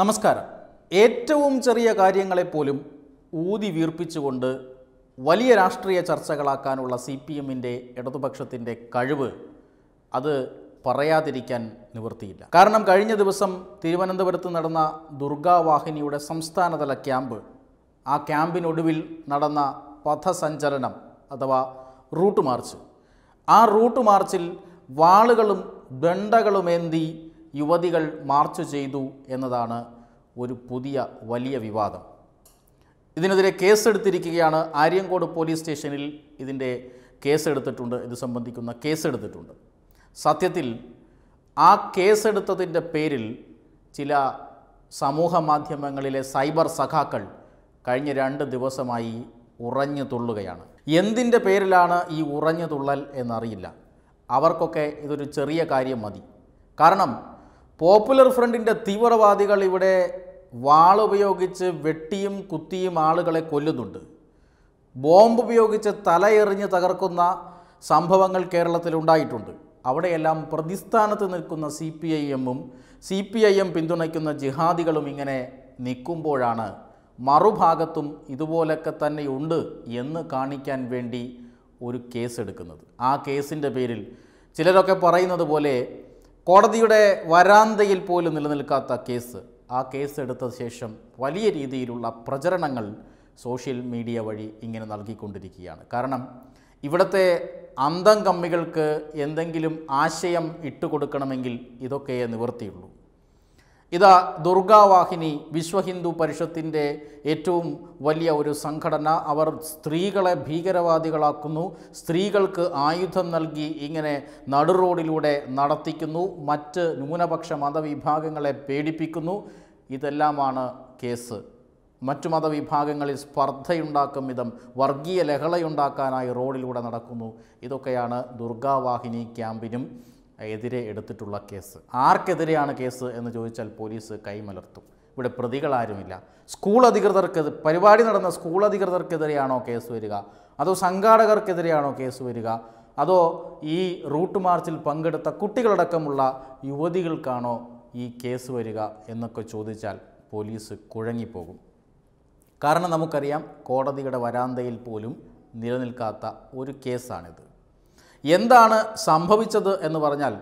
നമസ്കാരം ഏറ്റവും ചെറിയ കാര്യങ്ങളെപ്പോലും ഊതി വീർപ്പിച്ചുകൊണ്ട് വലിയ രാഷ്ട്രീയ ചർച്ചകളാക്കാനുള്ള സി പി എമ്മിൻ്റെ ഇടതുപക്ഷത്തിൻ്റെ കഴിവ് അത് പറയാതിരിക്കാൻ നിവൃത്തിയില്ല കാരണം കഴിഞ്ഞ ദിവസം തിരുവനന്തപുരത്ത് നടന്ന ദുർഗാവാഹിനിയുടെ സംസ്ഥാനതല ക്യാമ്പ് ആ ക്യാമ്പിനൊടുവിൽ നടന്ന പഥസഞ്ചലനം അഥവാ റൂട്ട് മാർച്ച് ആ റൂട്ട് മാർച്ചിൽ വാളുകളും ദണ്ഡകളുമേന്തി യുവതികൾ മാർച്ച് ചെയ്തു എന്നതാണ് ഒരു പുതിയ വലിയ വിവാദം ഇതിനെതിരെ കേസെടുത്തിരിക്കുകയാണ് ആര്യങ്കോട് പോലീസ് സ്റ്റേഷനിൽ ഇതിൻ്റെ കേസെടുത്തിട്ടുണ്ട് ഇത് സംബന്ധിക്കുന്ന കേസെടുത്തിട്ടുണ്ട് സത്യത്തിൽ ആ കേസെടുത്തതിൻ്റെ പേരിൽ ചില സമൂഹ മാധ്യമങ്ങളിലെ സൈബർ സഖാക്കൾ കഴിഞ്ഞ രണ്ട് ദിവസമായി ഉറഞ്ഞു തുള്ളുകയാണ് എന്തിൻ്റെ പേരിലാണ് ഈ ഉറഞ്ഞു തുള്ളൽ എന്നറിയില്ല അവർക്കൊക്കെ ഇതൊരു ചെറിയ കാര്യം മതി കാരണം പോപ്പുലർ ഫ്രണ്ടിൻ്റെ തീവ്രവാദികൾ ഇവിടെ വാളുപയോഗിച്ച് വെട്ടിയും കുത്തിയും ആളുകളെ കൊല്ലുന്നുണ്ട് ബോംബ് ഉപയോഗിച്ച് തലയെറിഞ്ഞ് തകർക്കുന്ന സംഭവങ്ങൾ കേരളത്തിലുണ്ടായിട്ടുണ്ട് അവിടെയെല്ലാം പ്രതിസ്ഥാനത്ത് നിൽക്കുന്ന സി പി ഐ എമ്മും സി പി ഐ എം പിന്തുണയ്ക്കുന്ന ജിഹാദികളും ഇങ്ങനെ നിൽക്കുമ്പോഴാണ് മറുഭാഗത്തും ഇതുപോലൊക്കെ തന്നെയുണ്ട് എന്ന് കാണിക്കാൻ വേണ്ടി ഒരു കേസ് എടുക്കുന്നത് ആ കേസിൻ്റെ പേരിൽ ചിലരൊക്കെ പറയുന്നത് പോലെ കോടതിയുടെ വരാന്തയിൽ പോലും നിലനിൽക്കാത്ത കേസ് ആ കേസ് എടുത്ത ശേഷം വലിയ രീതിയിലുള്ള പ്രചരണങ്ങൾ സോഷ്യൽ മീഡിയ വഴി ഇങ്ങനെ നൽകിക്കൊണ്ടിരിക്കുകയാണ് കാരണം ഇവിടുത്തെ അന്തം കമ്മികൾക്ക് എന്തെങ്കിലും ആശയം ഇട്ടുകൊടുക്കണമെങ്കിൽ ഇതൊക്കെയേ നിവർത്തിയുള്ളൂ ഇതാ ദുർഗാവാഹിനി വിശ്വ ഹിന്ദു പരിഷത്തിൻ്റെ ഏറ്റവും വലിയ ഒരു സംഘടന അവർ സ്ത്രീകളെ ഭീകരവാദികളാക്കുന്നു സ്ത്രീകൾക്ക് ആയുധം നൽകി ഇങ്ങനെ നടുറോഡിലൂടെ നടത്തിക്കുന്നു മറ്റ് ന്യൂനപക്ഷ മതവിഭാഗങ്ങളെ പേടിപ്പിക്കുന്നു ഇതെല്ലാമാണ് കേസ് മറ്റു മതവിഭാഗങ്ങളിൽ സ്പർദ്ധയുണ്ടാക്കും വിധം വർഗീയ ലഹളയുണ്ടാക്കാനായി റോഡിലൂടെ നടക്കുന്നു ഇതൊക്കെയാണ് ദുർഗാവാഹിനി ക്യാമ്പിനും എതിരെ എടുത്തിട്ടുള്ള കേസ് ആർക്കെതിരെയാണ് കേസ് എന്ന് ചോദിച്ചാൽ പോലീസ് കൈമലർത്തും ഇവിടെ പ്രതികളാരുമില്ല സ്കൂൾ അധികൃതർക്ക് പരിപാടി നടന്ന സ്കൂൾ അധികൃതർക്കെതിരെയാണോ കേസ് വരിക അതോ സംഘാടകർക്കെതിരെയാണോ കേസ് വരിക അതോ ഈ റൂട്ട് മാർച്ചിൽ പങ്കെടുത്ത കുട്ടികളടക്കമുള്ള യുവതികൾക്കാണോ ഈ കേസ് വരിക എന്നൊക്കെ ചോദിച്ചാൽ പോലീസ് കുഴങ്ങിപ്പോകും കാരണം നമുക്കറിയാം കോടതിയുടെ വരാന്തയിൽ പോലും നിലനിൽക്കാത്ത ഒരു കേസാണിത് എന്താണ് സംഭവിച്ചത് എന്ന് പറഞ്ഞാൽ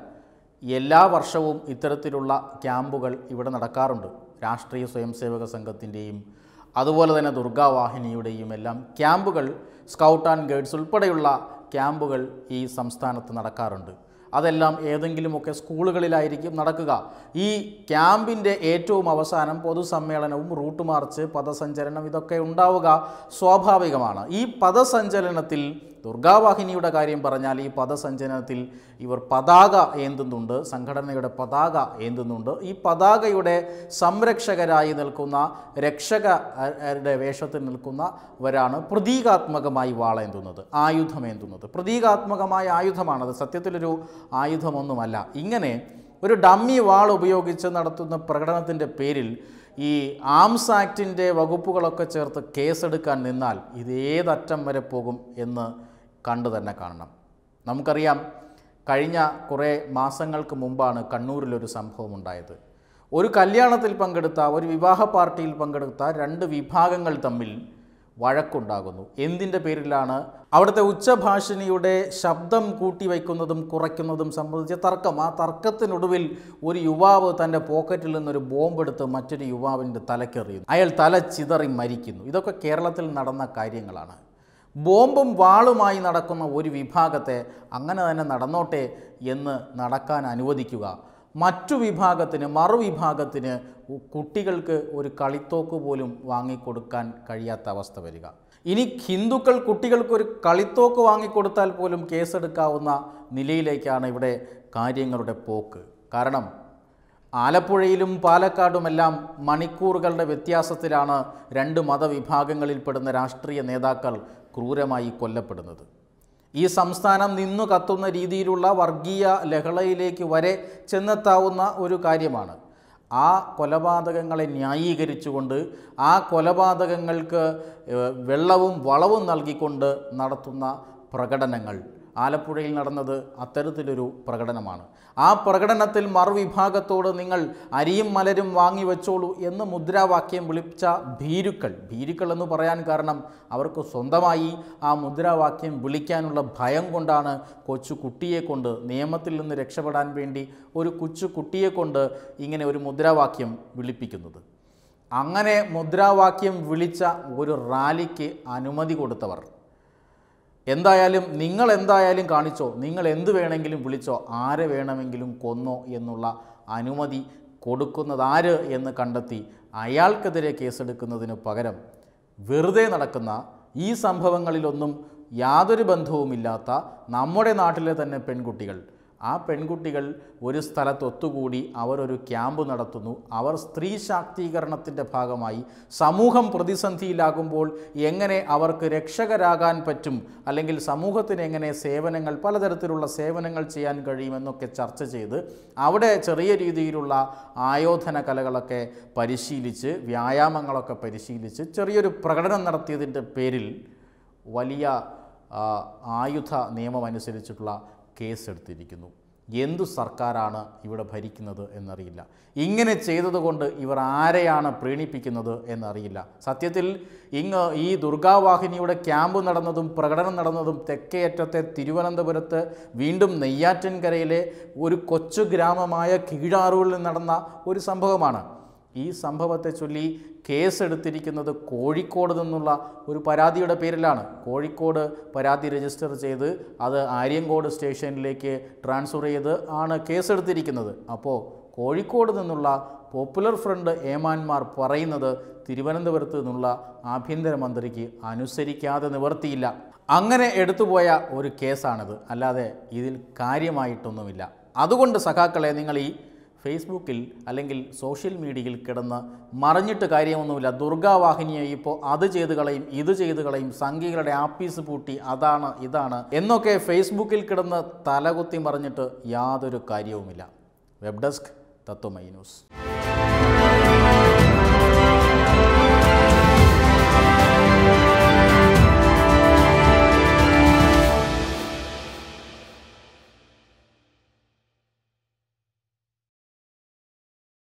എല്ലാ വർഷവും ഇത്തരത്തിലുള്ള ക്യാമ്പുകൾ ഇവിടെ നടക്കാറുണ്ട് രാഷ്ട്രീയ സ്വയംസേവക സംഘത്തിൻ്റെയും അതുപോലെ തന്നെ ദുർഗാവാഹിനിയുടെയും എല്ലാം ക്യാമ്പുകൾ സ്കൗട്ട് ആൻഡ് ഗൈഡ്സ് ഉൾപ്പെടെയുള്ള ക്യാമ്പുകൾ ഈ സംസ്ഥാനത്ത് നടക്കാറുണ്ട് അതെല്ലാം ഏതെങ്കിലുമൊക്കെ സ്കൂളുകളിലായിരിക്കും നടക്കുക ഈ ക്യാമ്പിൻ്റെ ഏറ്റവും അവസാനം പൊതുസമ്മേളനവും റൂട്ട് മാർച്ച് പദസഞ്ചലനം ഇതൊക്കെ ഉണ്ടാവുക സ്വാഭാവികമാണ് ഈ പദസഞ്ചലനത്തിൽ ദുർഗാവാഹിനിയുടെ കാര്യം പറഞ്ഞാൽ ഈ പദസഞ്ചനത്തിൽ ഇവർ പതാക ഏന്തുന്നുണ്ട് സംഘടനയുടെ പതാക ഏന്തുന്നുണ്ട് ഈ പതാകയുടെ സംരക്ഷകരായി നിൽക്കുന്ന രക്ഷകരുടെ വേഷത്തിൽ നിൽക്കുന്നവരാണ് പ്രതീകാത്മകമായി വാളേന്തുന്നത് ആയുധമേന്തുന്നത് പ്രതീകാത്മകമായ ആയുധമാണത് സത്യത്തിലൊരു ആയുധമൊന്നുമല്ല ഇങ്ങനെ ഒരു ഡമ്മി വാൾ ഉപയോഗിച്ച് നടത്തുന്ന പ്രകടനത്തിൻ്റെ പേരിൽ ഈ ആംസ് ആക്ടിൻ്റെ വകുപ്പുകളൊക്കെ ചേർത്ത് കേസെടുക്കാൻ നിന്നാൽ ഇത് ഏതറ്റം വരെ പോകും എന്ന് കണ്ടു തന്നെ കാണണം നമുക്കറിയാം കഴിഞ്ഞ കുറേ മാസങ്ങൾക്ക് മുമ്പാണ് കണ്ണൂരിലൊരു സംഭവം ഉണ്ടായത് ഒരു കല്യാണത്തിൽ പങ്കെടുത്ത ഒരു വിവാഹ പാർട്ടിയിൽ പങ്കെടുത്ത രണ്ട് വിഭാഗങ്ങൾ തമ്മിൽ വഴക്കുണ്ടാകുന്നു എന്തിൻ്റെ പേരിലാണ് അവിടുത്തെ ഉച്ചഭാഷിണിയുടെ ശബ്ദം കൂട്ടിവയ്ക്കുന്നതും കുറയ്ക്കുന്നതും സംബന്ധിച്ച തർക്കം ആ തർക്കത്തിനൊടുവിൽ ഒരു യുവാവ് തൻ്റെ പോക്കറ്റിൽ നിന്നൊരു ബോംബെടുത്ത് മറ്റൊരു യുവാവിൻ്റെ തലക്കെറിയുന്നു അയാൾ തല ചിതറി മരിക്കുന്നു ഇതൊക്കെ കേരളത്തിൽ നടന്ന കാര്യങ്ങളാണ് ബോംബും വാളുമായി നടക്കുന്ന ഒരു വിഭാഗത്തെ അങ്ങനെ തന്നെ നടന്നോട്ടെ എന്ന് നടക്കാൻ അനുവദിക്കുക മറ്റു വിഭാഗത്തിന് മറുവിഭാഗത്തിന് കുട്ടികൾക്ക് ഒരു കളിത്തോക്ക് പോലും വാങ്ങിക്കൊടുക്കാൻ കഴിയാത്ത അവസ്ഥ വരിക ഇനി ഹിന്ദുക്കൾ കുട്ടികൾക്ക് ഒരു കളിത്തോക്ക് വാങ്ങിക്കൊടുത്താൽ പോലും കേസെടുക്കാവുന്ന നിലയിലേക്കാണ് ഇവിടെ കാര്യങ്ങളുടെ പോക്ക് കാരണം ആലപ്പുഴയിലും പാലക്കാടുമെല്ലാം മണിക്കൂറുകളുടെ വ്യത്യാസത്തിലാണ് രണ്ട് മതവിഭാഗങ്ങളിൽപ്പെടുന്ന രാഷ്ട്രീയ നേതാക്കൾ ക്രൂരമായി കൊല്ലപ്പെടുന്നത് ഈ സംസ്ഥാനം നിന്നു കത്തുന്ന രീതിയിലുള്ള വർഗീയ ലഹളയിലേക്ക് വരെ ചെന്നെത്താവുന്ന ഒരു കാര്യമാണ് ആ കൊലപാതകങ്ങളെ ന്യായീകരിച്ചുകൊണ്ട് ആ കൊലപാതകങ്ങൾക്ക് വെള്ളവും വളവും നൽകിക്കൊണ്ട് നടത്തുന്ന പ്രകടനങ്ങൾ ആലപ്പുഴയിൽ നടന്നത് അത്തരത്തിലൊരു പ്രകടനമാണ് ആ പ്രകടനത്തിൽ മറുവിഭാഗത്തോട് നിങ്ങൾ അരിയും മലരും വാങ്ങി വെച്ചോളൂ എന്ന് മുദ്രാവാക്യം വിളിച്ച ഭീരുക്കൾ ഭീരുക്കൾ എന്ന് പറയാൻ കാരണം അവർക്ക് സ്വന്തമായി ആ മുദ്രാവാക്യം വിളിക്കാനുള്ള ഭയം കൊണ്ടാണ് കൊച്ചു കുട്ടിയെ കൊണ്ട് നിയമത്തിൽ നിന്ന് രക്ഷപ്പെടാൻ വേണ്ടി ഒരു കൊച്ചു കുട്ടിയെ കൊണ്ട് ഇങ്ങനെ ഒരു മുദ്രാവാക്യം വിളിപ്പിക്കുന്നത് അങ്ങനെ മുദ്രാവാക്യം വിളിച്ച ഒരു റാലിക്ക് അനുമതി കൊടുത്തവർ എന്തായാലും നിങ്ങൾ എന്തായാലും കാണിച്ചോ നിങ്ങൾ എന്ത് വേണമെങ്കിലും വിളിച്ചോ ആരെ വേണമെങ്കിലും കൊന്നോ എന്നുള്ള അനുമതി കൊടുക്കുന്നതാര് എന്ന് കണ്ടെത്തി അയാൾക്കെതിരെ കേസെടുക്കുന്നതിന് പകരം വെറുതെ നടക്കുന്ന ഈ സംഭവങ്ങളിലൊന്നും യാതൊരു ബന്ധവുമില്ലാത്ത നമ്മുടെ നാട്ടിലെ തന്നെ പെൺകുട്ടികൾ ആ പെൺകുട്ടികൾ ഒരു സ്ഥലത്ത് ഒത്തുകൂടി അവരൊരു ക്യാമ്പ് നടത്തുന്നു അവർ സ്ത്രീ ശാക്തീകരണത്തിൻ്റെ ഭാഗമായി സമൂഹം പ്രതിസന്ധിയിലാകുമ്പോൾ എങ്ങനെ അവർക്ക് രക്ഷകരാകാൻ പറ്റും അല്ലെങ്കിൽ സമൂഹത്തിന് എങ്ങനെ സേവനങ്ങൾ പലതരത്തിലുള്ള സേവനങ്ങൾ ചെയ്യാൻ കഴിയുമെന്നൊക്കെ ചർച്ച ചെയ്ത് അവിടെ ചെറിയ രീതിയിലുള്ള ആയോധന കലകളൊക്കെ പരിശീലിച്ച് വ്യായാമങ്ങളൊക്കെ പരിശീലിച്ച് ചെറിയൊരു പ്രകടനം നടത്തിയതിൻ്റെ പേരിൽ വലിയ ആയുധ നിയമം അനുസരിച്ചിട്ടുള്ള കേസെടുത്തിരിക്കുന്നു എന്തു സർക്കാരാണ് ഇവിടെ ഭരിക്കുന്നത് എന്നറിയില്ല ഇങ്ങനെ ചെയ്തതുകൊണ്ട് ഇവർ ആരെയാണ് പ്രീണിപ്പിക്കുന്നത് എന്നറിയില്ല സത്യത്തിൽ ഇങ്ങ് ഈ ദുർഗാവാഹിനിയുടെ ക്യാമ്പ് നടന്നതും പ്രകടനം നടന്നതും തെക്കേയറ്റത്തെ തിരുവനന്തപുരത്ത് വീണ്ടും നെയ്യാറ്റൻകരയിലെ ഒരു കൊച്ചു ഗ്രാമമായ കീഴാറുകളിൽ നടന്ന ഒരു സംഭവമാണ് ഈ സംഭവത്തെ ചൊല്ലി കേസെടുത്തിരിക്കുന്നത് കോഴിക്കോട് നിന്നുള്ള ഒരു പരാതിയുടെ പേരിലാണ് കോഴിക്കോട് പരാതി രജിസ്റ്റർ ചെയ്ത് അത് ആര്യങ്കോട് സ്റ്റേഷനിലേക്ക് ട്രാൻസ്ഫർ ചെയ്ത് ആണ് കേസെടുത്തിരിക്കുന്നത് അപ്പോൾ കോഴിക്കോട് നിന്നുള്ള പോപ്പുലർ ഫ്രണ്ട് ഏമാന്മാർ പറയുന്നത് തിരുവനന്തപുരത്ത് നിന്നുള്ള ആഭ്യന്തരമന്ത്രിക്ക് അനുസരിക്കാതെ നിവർത്തിയില്ല അങ്ങനെ എടുത്തുപോയ ഒരു കേസാണിത് അല്ലാതെ ഇതിൽ കാര്യമായിട്ടൊന്നുമില്ല അതുകൊണ്ട് സഖാക്കളെ നിങ്ങൾ ഈ ഫേസ്ബുക്കിൽ അല്ലെങ്കിൽ സോഷ്യൽ മീഡിയയിൽ കിടന്ന് മറിഞ്ഞിട്ട് കാര്യമൊന്നുമില്ല ദുർഗാവാഹിനിയെ ഇപ്പോൾ അത് ചെയ്ത് കളയും ഇത് ചെയ്ത് കളയും സംഘികളുടെ ആപ്പീസ് പൂട്ടി അതാണ് ഇതാണ് എന്നൊക്കെ ഫേസ്ബുക്കിൽ കിടന്ന് തലകുത്തി മറിഞ്ഞിട്ട് യാതൊരു കാര്യവുമില്ല വെബ് ഡെസ്ക് തത്വമൈ ന്യൂസ്